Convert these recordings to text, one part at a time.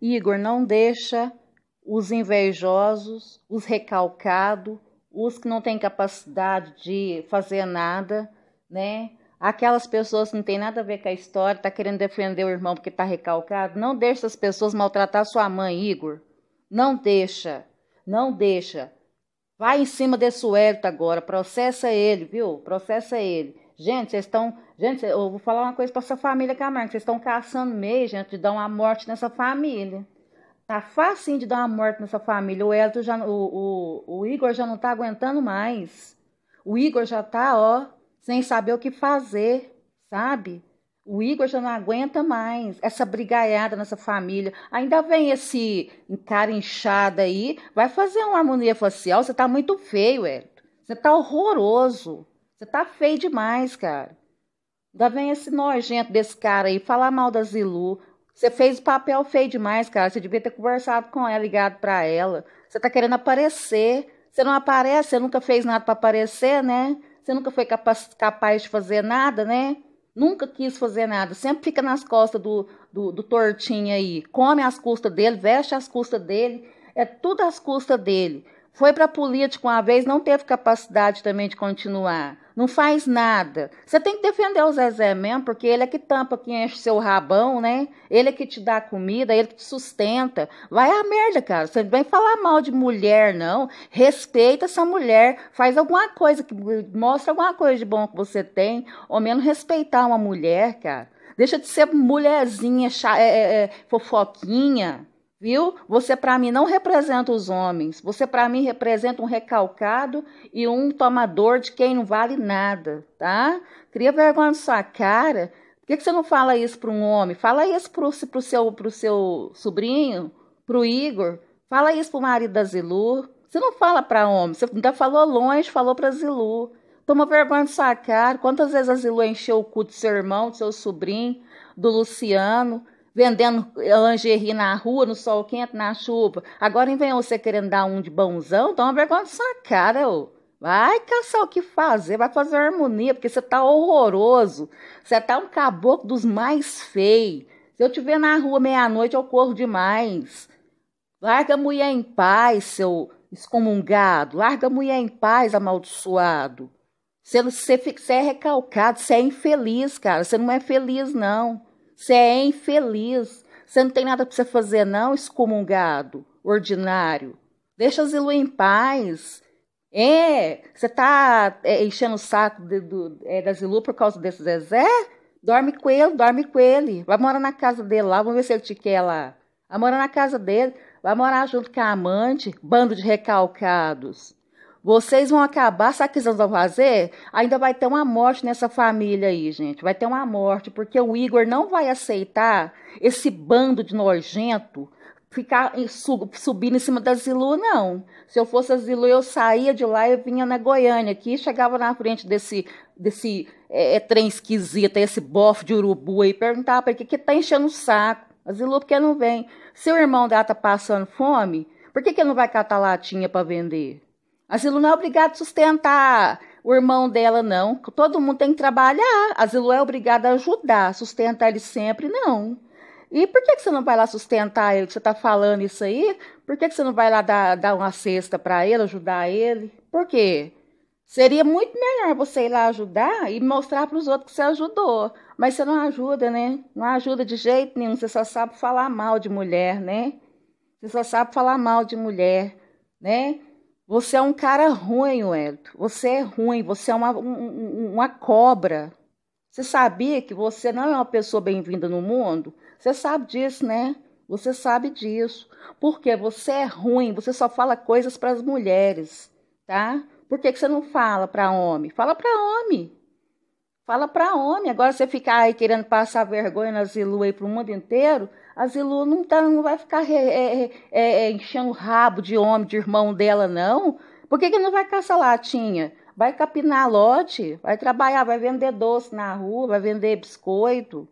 Igor não deixa os invejosos, os recalcados, os que não têm capacidade de fazer nada, né? Aquelas pessoas que não tem nada a ver com a história, tá querendo defender o irmão porque tá recalcado, não deixa as pessoas maltratar sua mãe, Igor. Não deixa. Não deixa. Vai em cima desse Wellington agora, processa ele, viu? Processa ele. Gente, vocês estão. Gente, eu vou falar uma coisa para essa família Camargo. Vocês estão caçando meio, gente, de dar uma morte nessa família. Tá fácil de dar uma morte nessa família. O Elton já. O, o, o Igor já não tá aguentando mais. O Igor já tá, ó, sem saber o que fazer, sabe? O Igor já não aguenta mais essa brigaiada nessa família. Ainda vem esse encarinchado aí, vai fazer uma harmonia facial. Você tá muito feio, Elton. Você tá horroroso. Você tá feio demais, cara. Ainda vem esse nojento desse cara aí falar mal da Zilu. Você fez o papel feio demais, cara. Você devia ter conversado com ela, ligado para ela. Você tá querendo aparecer. Você não aparece, você nunca fez nada para aparecer, né? Você nunca foi capaz, capaz de fazer nada, né? Nunca quis fazer nada. Sempre fica nas costas do, do, do tortinho aí. Come às custas dele, veste às custas dele. É tudo às custas dele. Foi para política uma vez, não teve capacidade também de continuar. Não faz nada. Você tem que defender o Zezé mesmo, porque ele é que tampa, que enche seu rabão, né? Ele é que te dá comida, ele é que te sustenta. Vai a merda, cara. Você não vem falar mal de mulher, não. Respeita essa mulher. Faz alguma coisa, que mostra alguma coisa de bom que você tem. Ou menos respeitar uma mulher, cara. Deixa de ser mulherzinha, é, é, é, fofoquinha viu? Você para mim não representa os homens. Você para mim representa um recalcado e um tomador de quem não vale nada, tá? Cria vergonha na sua cara. Por que, que você não fala isso para um homem? Fala isso para o seu, pro seu sobrinho, para o Igor. Fala isso para o marido da Zilu. Você não fala para homem. Você ainda falou longe, falou para Zilu. Toma vergonha na sua cara. Quantas vezes a Zilu encheu o cu do seu irmão, do seu sobrinho, do Luciano? vendendo lingerie na rua, no sol quente, na chuva. Agora vem você querendo dar um de bonzão, toma vergonha na sua cara, ô. Vai caçar o que fazer, vai fazer harmonia, porque você tá horroroso. Você tá um caboclo dos mais feios. Se eu te ver na rua meia-noite, eu corro demais. Larga a mulher em paz, seu excomungado. Larga a mulher em paz, amaldiçoado. Você, você, você é recalcado, você é infeliz, cara. Você não é feliz, não. Você é infeliz. Você não tem nada para você fazer, não, excomungado, ordinário. Deixa Zilu em paz. É, você está é, enchendo o saco de, do, é, da Zilu por causa desse Zezé? Dorme com ele, dorme com ele. Vai morar na casa dele lá, vamos ver se ele te quer lá. Vai morar na casa dele, vai morar junto com a amante, bando de recalcados. Vocês vão acabar sabe o fazer? Ainda vai ter uma morte nessa família aí, gente. Vai ter uma morte, porque o Igor não vai aceitar esse bando de nojento ficar subindo em cima da Zilu, não. Se eu fosse a Zilu, eu saía de lá e vinha na Goiânia aqui, chegava na frente desse desse é, é, trem esquisito, esse bofe de urubu aí, perguntava para ele que, que tá enchendo o saco. A Zilu, que não vem? Se o irmão dela tá passando fome, por que, que ele não vai catar latinha para vender? A Zilu não é obrigada a sustentar o irmão dela, não. Todo mundo tem que trabalhar. A Zilu é obrigada a ajudar, sustentar ele sempre, não. E por que, que você não vai lá sustentar ele? Você está falando isso aí? Por que, que você não vai lá dar, dar uma cesta para ele, ajudar ele? Por quê? Seria muito melhor você ir lá ajudar e mostrar para os outros que você ajudou. Mas você não ajuda, né? Não ajuda de jeito nenhum. Você só sabe falar mal de mulher, né? Você só sabe falar mal de mulher, né? Você é um cara ruim, Wellington. Você é ruim, você é uma, um, uma cobra. Você sabia que você não é uma pessoa bem-vinda no mundo? Você sabe disso, né? Você sabe disso. Porque você é ruim, você só fala coisas para as mulheres, tá? Por que, que você não fala para homem? Fala para homem. Fala para homem. Agora você ficar aí querendo passar vergonha na Zilu aí para o mundo inteiro, a Zilu não, tá, não vai ficar é, é, enchendo o rabo de homem, de irmão dela, não. Por que, que não vai caçar latinha? Vai capinar lote, vai trabalhar, vai vender doce na rua, vai vender biscoito.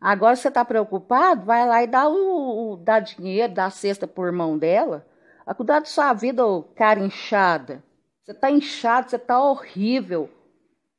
Agora você está preocupado? Vai lá e dá, o, o, dá dinheiro, dá cesta por mão dela. A cuidar da sua vida, ô, cara inchada. Você está inchado, você está horrível.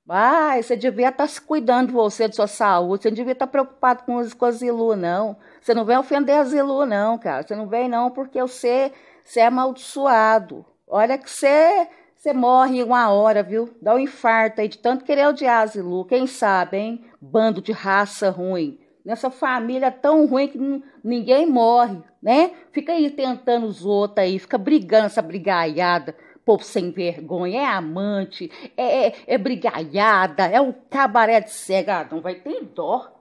Ah, você devia estar tá se cuidando de você, de sua saúde. Você não devia estar tá preocupado com os, com as Zilu, não. Você não vem ofender a Zilu, não, cara. Você não vem, não, porque você, você é amaldiçoado. Olha que você, você morre uma hora, viu? Dá um infarto aí de tanto querer odiar a Zilu. Quem sabe, hein? Bando de raça ruim. Nessa família tão ruim que ninguém morre, né? Fica aí tentando os outros aí, fica brigando essa brigaiada povo sem vergonha, é amante, é, é, é é um cabaré de cega. Ah, não vai ter dó.